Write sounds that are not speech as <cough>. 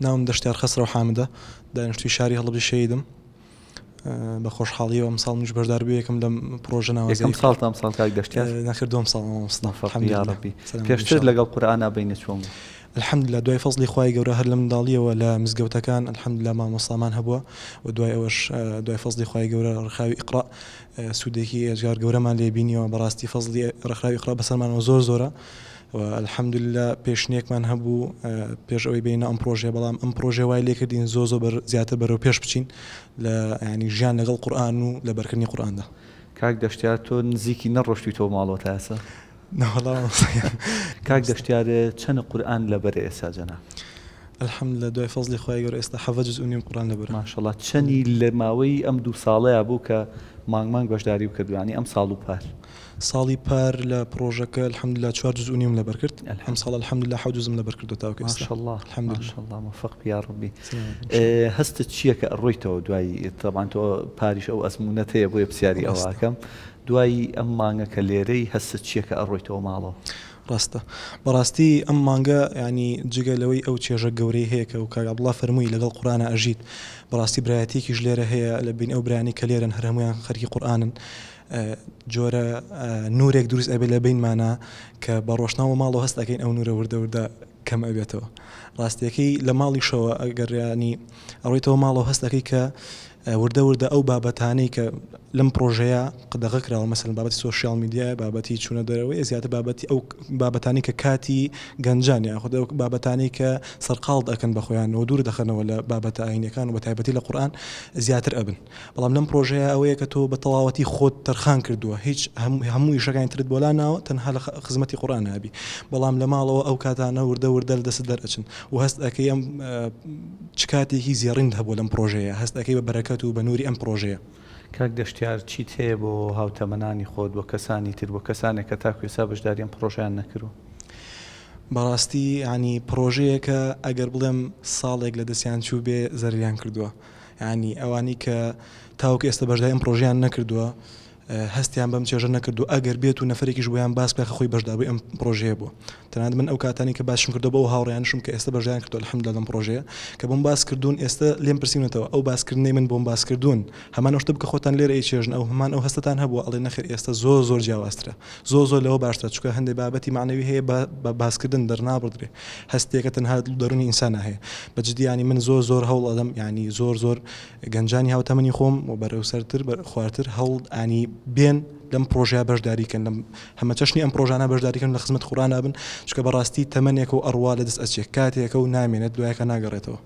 ناوم دەشتار خسرە و حامدە دانیشتوی شاری هەڵبی شیدم بە خۆشحاڵی ئەم ساڵ مش بەشدار بوویەکەم لەم پرۆژەناوە یەکەم ساڵ تام ساڵ کاک دەشتیار نەکردوم ساڵمەفەرمی پێشتر لەگەڵ قورآنا بینە چۆم الحمد لە دوای فەزلی خی گەورە هەر لە منداڵیەوە لە مزگەوتەکان الحمد لله لە مامۆسامان هەبووە و دوای ئەوەش دوای فەزلی خی گەورە ڕخاوی ئقرا سوودێکی ئەجار گەورەمان لێبینیەوە بەڕاستی فەزلی ڕخراوی قرا بەسەرمانەوە زۆر زۆرە الحەمدللا پێشنێکمان هەبوو پێش ئەوەی بینە ئەم پرۆژێ بەڵام ئەم پرۆژێ وای لێکردین زۆ زۆ زیاتر بەرەو پێش بچین لە ینی ژیان لەگەڵ قورآن و لە بەرکردنی قورآاندا کاک دەشتیار تۆ نزیکی نەڕۆشتی تۆ ماڵەوە تاسە <laughs> کاک دەشتیارە چەند قورآن لە بەرە ئێسا جەنا. الحمد لە دوای فەزلی خۆی گەور ئێستا حەفە جز ئونیم قڕان لەبەر ماشەڵات چەنی لە ماوەی ئەم دوو ساڵەیە بوو کە مانگمان گۆشداری و کردوانی ئەم ساڵ و پار ساڵی پار لە پرۆژەکە الحمد لە چوار جز ئونیم لەبەر کرد ئەم ساڵ الحمد لە حوجزم لەبەر کردو تاوکە الله مفق پیاڕبی هەستە چییە کە ڕۆیتەوە دوای تەبان تۆ پاریش ئەو ئەسمونەتەیە بۆیە پرسیاری ئەوواکەم دوای ئەم مانگە کە لێرەی هەستە چییە کە ئەڕۆیتەوە ماڵەوە. ڕاستە بەڕاستی ئەم مانگە ینی جگەلەوەی ئەو چێژە گەورەی هەیەکە و کاگابڵا فەرمووی لەگەڵ قورانە ئەژیت بەڕاستی برایەتێکیش لێرە هەیە لە بین ئەو برانی کە لێرن هەرمویان خەرکی قورآنن جۆرە نورێک دروست ئەبێ لە بینمانە کە بە ڕۆشناوە ماڵەوە هەستەکەین ئەو نورە وردەوردا کەم ئەبێتەوە ڕاستیەکەی لە ماڵی شەوە ئەگەڕیانی ئەڕێتەوە ماڵەوە هەستەکەی کە وردە وردە ئەو بابەتانەی کە لەم پرۆژەیە قدەغکراوە مەسن بابەتی سوۆسیال میدیای بابەتی چوونە دەرەوەی زیاتر بابەتی ئەو بابەتانی کە کاتی گەنجانیان خود بابەتانی کە سەرقاڵ دەکەن بەخۆیانەوە دوور دەخەنەوە لە بابەتە ئاینەکان و بە تایبەتی لە قورآن زیاتر ئەبن بەڵام لەم پرۆژەیە ئەوەیە کە تۆ بە تەواوەتی خۆت تەرخان کردووە هیچ هەموو شەکانی ترت بۆلاناوە تەنها لە خزمەتی قورآانابی بەڵام لە ماڵەوە ئەو کاتانە وردە وردە دەست دەرەچن و هەست ئەەکەی ئەم چکاتێکی زیێڕند هەبوو لەم پرۆژەیە هەستەکەی بە بەرەکەت و بە نووری ئەم پرۆژەیە. کاک دەشتیار چیت هەیە بۆ هاوتەمەنانی خۆت بۆ کەسانی تر بۆ کەسانێک کە تاکوێسا بەشداریان پرۆژیان نەکردو. بەڕاستی ینی پرۆژەیەکە ئەگەر بڵێم ساڵێک لە دەستیان چوو بێ زەریان کردووە. ینی ئەوانی کە تاوکە ئێستا بەشدایم پرۆژیان نەکردووە. هەستیان بەم چێژە نەکردو ئەگەر بێت و نەفرێکیش ویان باس پێخ خۆی بەشداوی ئەم پرۆژێ بوو تەنان من ئەو کاتانی کە باشم کردو بە هاوڕیانشم کە ئێستا بەژیان کردو لەحم لەم پرۆژەیە کە بۆم باس کردوون ئێستا لێم پرسیونەتەوە ئەو باسکردنی من بۆم باس کردوون هەمان شتە بکە خۆتان لێرە ئەی چێژن ئەو هەمان ئەو هەستتان هەبوو ئەڵێ نەخر ئێستا زۆ زۆر جیاواسترە زۆ زۆر لەوە باشتە چکە هەندێک بابەتی معنەوی هەیە بە باسکردن دەرنابدرێ هەستێکە تەنها دەرونی ئینسانە هەیە بە جدیانی من زۆر زۆر هەوڵ ئەدەم ینی زۆر زۆر گەنجانی هاوتەمەنی خۆم و بەرەو سەرتر خوارتر هەوڵ ئانی بێن لەم پرۆژیا بەشداریکەن لەم هەمە چەشنی ئەم پرۆژانە بەشداریکەن لە خزمەت خورانە بن چکە بەڕاستی تەمەنێک و ئەڕوا لە دەست ئەچێک کاتێکە و نامێنێت دوایەکە ناگەڕێتەوە.